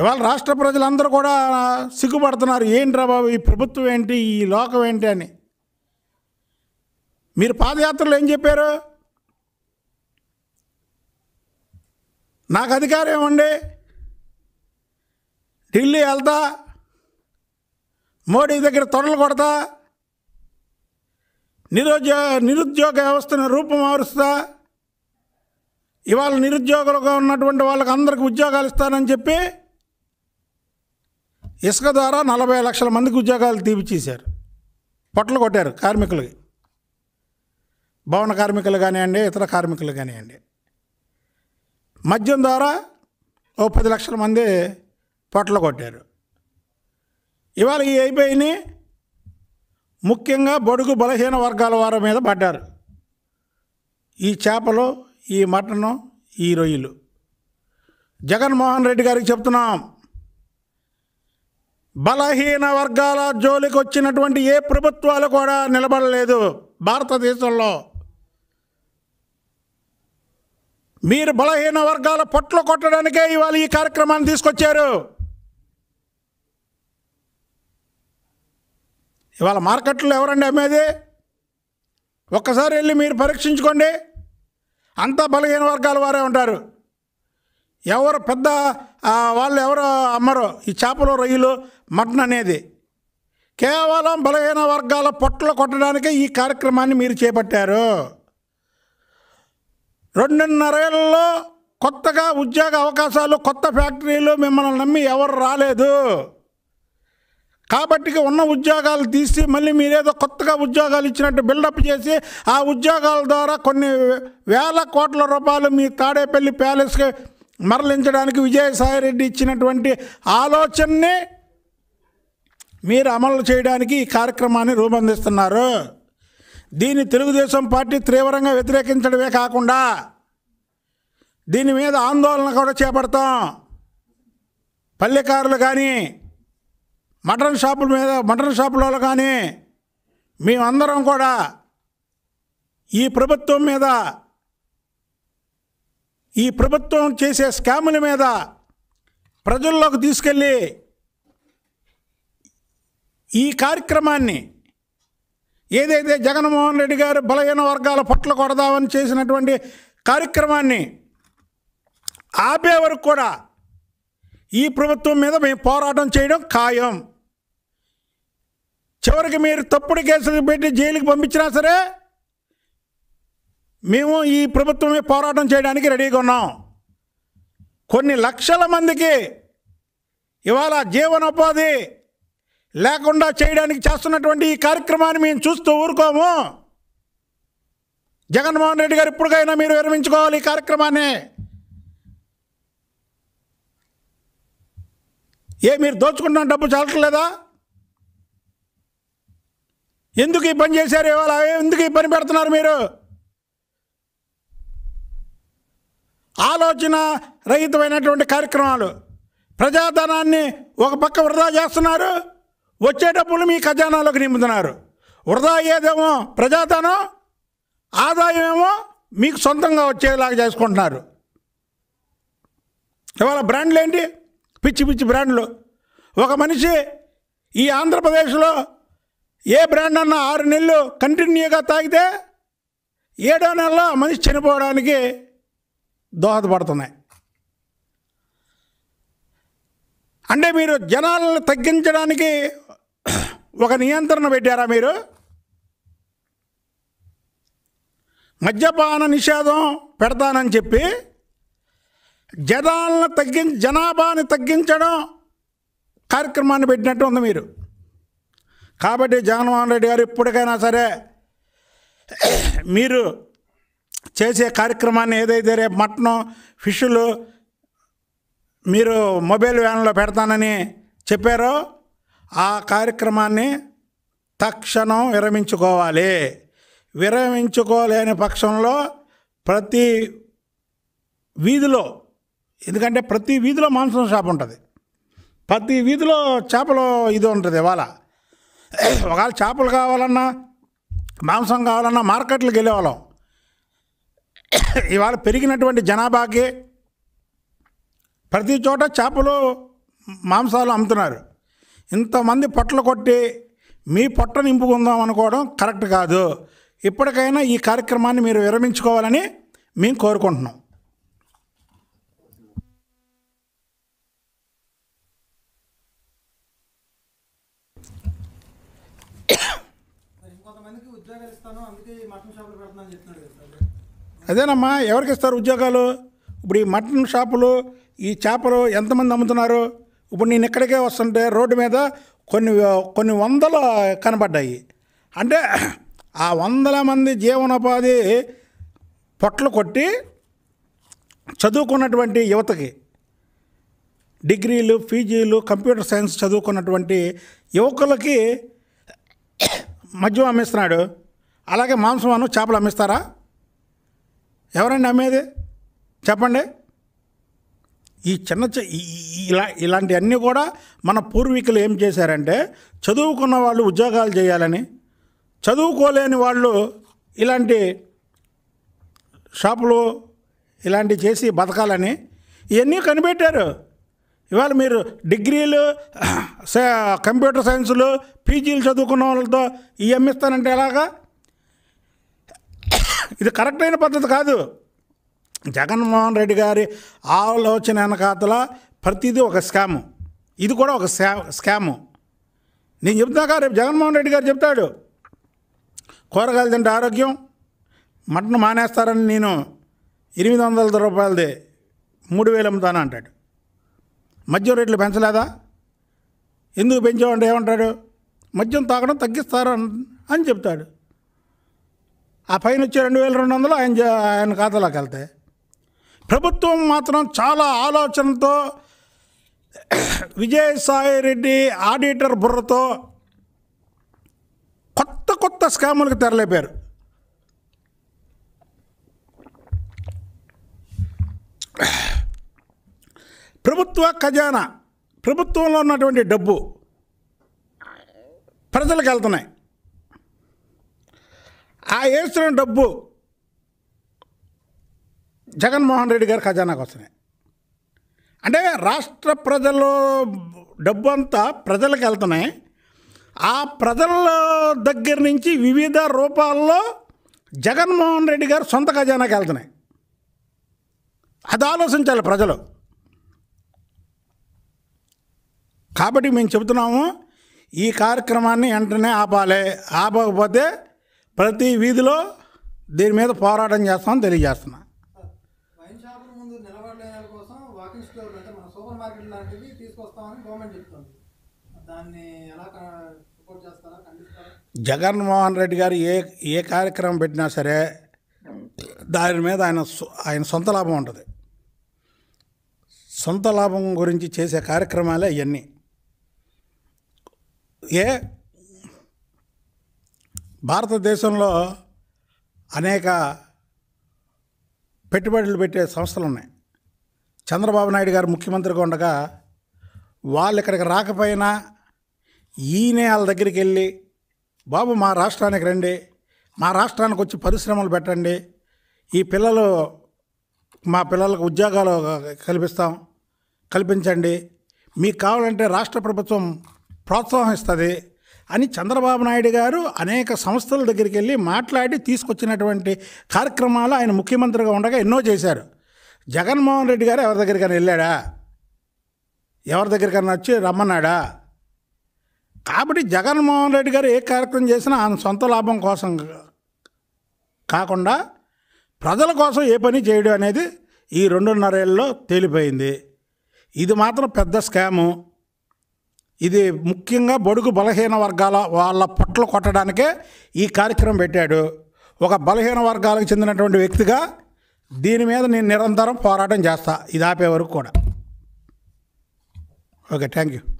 ఇవాళ రాష్ట్ర ప్రజలందరూ కూడా సిగ్గుపడుతున్నారు ఏంట్రా బాబు ఈ ప్రభుత్వం ఏంటి ఈ లోకం ఏంటి అని మీరు పాదయాత్రలు ఏం చెప్పారు నాకు అధికారం ఇవ్వండి ఢిల్లీ వెళ్తా మోడీ దగ్గర తొడలు కొడతా నిరుద్యోగ నిరుద్యోగ వ్యవస్థను రూపం మారుస్తా ఇవాళ నిరుద్యోగులుగా ఉన్నటువంటి వాళ్ళకి అందరికి ఉద్యోగాలు ఇస్తానని చెప్పి ఇసుక ద్వారా నలభై లక్షల మందికి ఉద్యోగాలు తీపిచ్చేశారు పొట్టలు కొట్టారు కార్మికులకి భవన కార్మికులు కానివ్వండి ఇతర కార్మికులు కానివ్వండి మద్యం ద్వారా ఓ పది లక్షల మంది పొట్టలు కొట్టారు ఇవాళ ఈ అయిపోయినాయి ముఖ్యంగా బడుగు బలహీన వర్గాల వారి మీద పడ్డారు ఈ చేపలు ఈ మటను ఈ రొయ్యలు జగన్మోహన్ రెడ్డి గారికి చెప్తున్నాం బలహీన వర్గాల జోలికి వచ్చినటువంటి ఏ ప్రభుత్వాలు కూడా నిలబడలేదు భారతదేశంలో మీరు బలహీన వర్గాల పొట్లు కొట్టడానికే ఇవాళ ఈ కార్యక్రమాన్ని తీసుకొచ్చారు ఇవాళ మార్కెట్లో ఎవరండి అమ్మేది ఒక్కసారి వెళ్ళి మీరు పరీక్షించుకోండి అంతా బలహీన వర్గాల వారే ఉంటారు ఎవరు పెద్ద వాళ్ళు ఎవరు అమ్మరు ఈ చేపలు రొయ్యలు మటన్ అనేది కేవలం బలహీన వర్గాల పొట్టలు కొట్టడానికే ఈ కార్యక్రమాన్ని మీరు చేపట్టారు రెండున్నరేళ్ళలో కొత్తగా ఉద్యోగ అవకాశాలు కొత్త ఫ్యాక్టరీలు మిమ్మల్ని నమ్మి ఎవరు రాలేదు కాబట్టి ఉన్న ఉద్యోగాలు తీసి మళ్ళీ మీరేదో కొత్తగా ఉద్యోగాలు ఇచ్చినట్టు బిల్డప్ చేసి ఆ ఉద్యోగాల ద్వారా కొన్ని వేల కోట్ల రూపాయలు మీ తాడేపల్లి ప్యాలెస్కి మరలించడానికి విజయసాయిరెడ్డి ఇచ్చినటువంటి ఆలోచనని మీరు అమలు చేయడానికి ఈ కార్యక్రమాన్ని రూపొందిస్తున్నారు దీన్ని తెలుగుదేశం పార్టీ తీవ్రంగా వ్యతిరేకించడమే కాకుండా దీని మీద ఆందోళన కూడా చేపడతాం పల్లెకారులు కానీ మటన్ షాపుల మీద మటన్ షాపులలో కానీ మేమందరం కూడా ఈ ప్రభుత్వం మీద ఈ ప్రభుత్వం చేసే స్కాముల మీద ప్రజల్లోకి తీసుకెళ్ళి ఈ కార్యక్రమాన్ని ఏదైతే జగన్మోహన్ రెడ్డి గారు బలహీన వర్గాల పట్ల కొడదామని చేసినటువంటి కార్యక్రమాన్ని ఆపే వరకు కూడా ఈ ప్రభుత్వం మీద మేము పోరాటం చేయడం ఖాయం చివరికి మీరు తప్పుడు కేసులు పెట్టి జైలుకి పంపించినా సరే మేము ఈ ప్రభుత్వమే పోరాటం చేయడానికి రెడీగా ఉన్నాం కొన్ని లక్షల మందికి ఇవాళ జీవనోపాధి లేకుండా చేయడానికి చేస్తున్నటువంటి ఈ కార్యక్రమాన్ని మేము చూస్తూ ఊరుకోము జగన్మోహన్ రెడ్డి గారు ఇప్పటికైనా మీరు విరమించుకోవాలి ఈ కార్యక్రమాన్ని ఏ మీరు దోచుకుంటున్న డబ్బు చాలట్లేదా ఎందుకు ఈ పని చేశారు ఇవాళ ఎందుకు ఈ పని పెడుతున్నారు మీరు ఆలోచన రహితమైనటువంటి కార్యక్రమాలు ప్రజాధనాన్ని ఒక పక్క వృధా చేస్తున్నారు వచ్చే డబ్బులు మీ ఖజానాలోకి నింపుతున్నారు వృధా అయ్యేదేమో ప్రజాధనం ఆదాయం ఏమో మీకు సొంతంగా వచ్చేలాగా చేసుకుంటున్నారు ఇవాళ బ్రాండ్లు ఏంటి పిచ్చి పిచ్చి బ్రాండ్లు ఒక మనిషి ఈ ఆంధ్రప్రదేశ్లో ఏ బ్రాండ్ అన్న ఆరు నెలలు కంటిన్యూగా తాగితే ఏడో నెలలో మనిషి చనిపోవడానికి దోహదపడుతున్నాయి అంటే మీరు జనాలను తగ్గించడానికి ఒక నియంత్రణ పెట్టారా మీరు మద్యపాన నిషేధం పెడతానని చెప్పి జనాలను తగ్గి జనాభాని తగ్గించడం కార్యక్రమాన్ని పెట్టినట్టు ఉంది మీరు కాబట్టి జగన్మోహన్ రెడ్డి గారు ఇప్పటికైనా సరే మీరు చేసే కార్యక్రమాన్ని ఏదైతే రేపు మటను ఫిష్లు మీరు మొబైల్ వ్యాన్లో పెడతానని చెప్పారో ఆ కార్యక్రమాన్ని తక్షణం విరమించుకోవాలి విరమించుకోలేని పక్షంలో ప్రతి వీధిలో ఎందుకంటే ప్రతి వీధిలో మాంసం షాప్ ఉంటుంది ప్రతి వీధిలో చేపలు ఇది ఉంటుంది ఇవాళ ఒకవేళ చేపలు కావాలన్నా మాంసం కావాలన్నా మార్కెట్లకు వెళ్ళేవాళ్ళం ఇవాళ పెరిగినటువంటి జనాభాకి ప్రతి చోట చేపలు మాంసాలు అమ్ముతున్నారు ఇంతమంది పొట్టలు కొట్టి మీ పొట్ట నింపుకుందాం అనుకోవడం కరెక్ట్ కాదు ఇప్పటికైనా ఈ కార్యక్రమాన్ని మీరు విరమించుకోవాలని మేము కోరుకుంటున్నాం అదేనమ్మా ఎవరికి ఇస్తారు ఉద్యోగాలు ఇప్పుడు ఈ మటన్ షాపులు ఈ చేపలు ఎంతమంది అమ్ముతున్నారు ఇప్పుడు నేను ఇక్కడికే వస్తుంటే రోడ్డు మీద కొన్ని కొన్ని వందలు కనబడ్డాయి అంటే ఆ వందల మంది జీవనోపాధి పొట్లు కొట్టి చదువుకున్నటువంటి యువతకి డిగ్రీలు పీజీలు కంప్యూటర్ సైన్స్ చదువుకున్నటువంటి యువకులకి మద్యం అమ్మిస్తున్నాడు అలాగే మాంసం అను చేపలు అమ్మిస్తారా ఎవరండి నమ్మేది చెప్పండి ఈ చిన్న ఇలా ఇలాంటివన్నీ కూడా మన పూర్వీకులు ఏం చేశారంటే చదువుకున్న వాళ్ళు ఉద్యోగాలు చేయాలని చదువుకోలేని వాళ్ళు ఇలాంటి షాపులు ఇలాంటివి చేసి బతకాలని ఇవన్నీ కనిపెట్టారు ఇవాళ మీరు డిగ్రీలు కంప్యూటర్ సైన్సులు పీజీలు చదువుకున్న వాళ్ళతో ఇవి అమ్మిస్తానంటే ఎలాగా ఇది కరెక్ట్ అయిన పద్ధతి కాదు జగన్మోహన్ రెడ్డి గారి ఆలోచన వెనకాతల ప్రతిదీ ఒక స్కాము ఇది కూడా ఒక స్కా స్కాము నేను చెప్తాక రేపు జగన్మోహన్ రెడ్డి గారు చెప్తాడు కూరగాయలు తింటే ఆరోగ్యం మటన్ మానేస్తారని నేను ఎనిమిది వందల రూపాయలది మూడు వేలు అమ్ముతాను అంటాడు మద్యం రేట్లు పెంచలేదా ఎందుకు పెంచామంటే ఏమంటాడు మద్యం తాగడం తగ్గిస్తారని అని చెప్తాడు ఆ పైన వచ్చే రెండు వేల రెండు వందలు ఆయన ఆయన ఖాతాలోకి వెళ్తాయి ప్రభుత్వం మాత్రం చాలా ఆలోచనతో విజయసాయి రెడ్డి ఆడిటర్ బుర్రతో కొత్త కొత్త స్కాములకు తెరలేపారు ప్రభుత్వ ఖజానా ప్రభుత్వంలో ఉన్నటువంటి డబ్బు ప్రజలకు వెళ్తున్నాయి ఆ వేస్తున్న డబ్బు జగన్మోహన్ రెడ్డి గారి ఖజానాకు వస్తున్నాయి అంటే రాష్ట్ర ప్రజలు డబ్బు అంతా ప్రజలకు వెళ్తున్నాయి ఆ ప్రజల దగ్గర నుంచి వివిధ రూపాల్లో జగన్మోహన్ రెడ్డి గారు సొంత ఖజానాకి వెళ్తున్నాయి అది ఆలోచించాలి ప్రజలు కాబట్టి మేము చెబుతున్నాము ఈ కార్యక్రమాన్ని వెంటనే ఆపాలి ఆపకపోతే ప్రతి వీధిలో దీని మీద పోరాటం చేస్తామని తెలియజేస్తున్నా జగన్మోహన్ రెడ్డి గారు ఏ ఏ కార్యక్రమం పెట్టినా సరే దాని మీద ఆయన ఆయన సొంత లాభం ఉంటుంది సొంత లాభం గురించి చేసే కార్యక్రమాలే ఇవన్నీ ఏ భారతదేశంలో అనేక పెట్టుబడులు పెట్టే సంస్థలు ఉన్నాయి చంద్రబాబు నాయుడు గారు ముఖ్యమంత్రిగా ఉండగా వాళ్ళు ఇక్కడికి రాకపోయినా ఈయన వాళ్ళ దగ్గరికి వెళ్ళి బాబు మా రాష్ట్రానికి రండి మా రాష్ట్రానికి వచ్చి పరిశ్రమలు పెట్టండి ఈ పిల్లలు మా పిల్లలకు ఉద్యోగాలు కల్పిస్తాం కల్పించండి మీకు కావాలంటే రాష్ట్ర ప్రభుత్వం ప్రోత్సాహం ఇస్తుంది అని చంద్రబాబు నాయుడు గారు అనేక సంస్థల దగ్గరికి వెళ్ళి మాట్లాడి తీసుకొచ్చినటువంటి కార్యక్రమాలు ఆయన ముఖ్యమంత్రిగా ఉండగా ఎన్నో చేశారు జగన్మోహన్ రెడ్డి గారు ఎవరి దగ్గరికైనా వెళ్ళాడా ఎవరి దగ్గరికైనా వచ్చి రమ్మన్నాడా కాబట్టి జగన్మోహన్ రెడ్డి గారు ఏ కార్యక్రమం చేసినా ఆయన సొంత లాభం కోసం కాకుండా ప్రజల కోసం ఏ పని చేయడం అనేది ఈ రెండున్నరేళ్ళలో తేలిపోయింది ఇది మాత్రం పెద్ద స్కాము ఇది ముఖ్యంగా బడుగు బలహీన వర్గాల వాళ్ళ పట్ల కొట్టడానికే ఈ కార్యక్రమం పెట్టాడు ఒక బలహీన వర్గాలకు చెందినటువంటి వ్యక్తిగా దీని మీద నేను నిరంతరం పోరాటం చేస్తా ఇది ఆపే వరకు కూడా ఓకే థ్యాంక్ యూ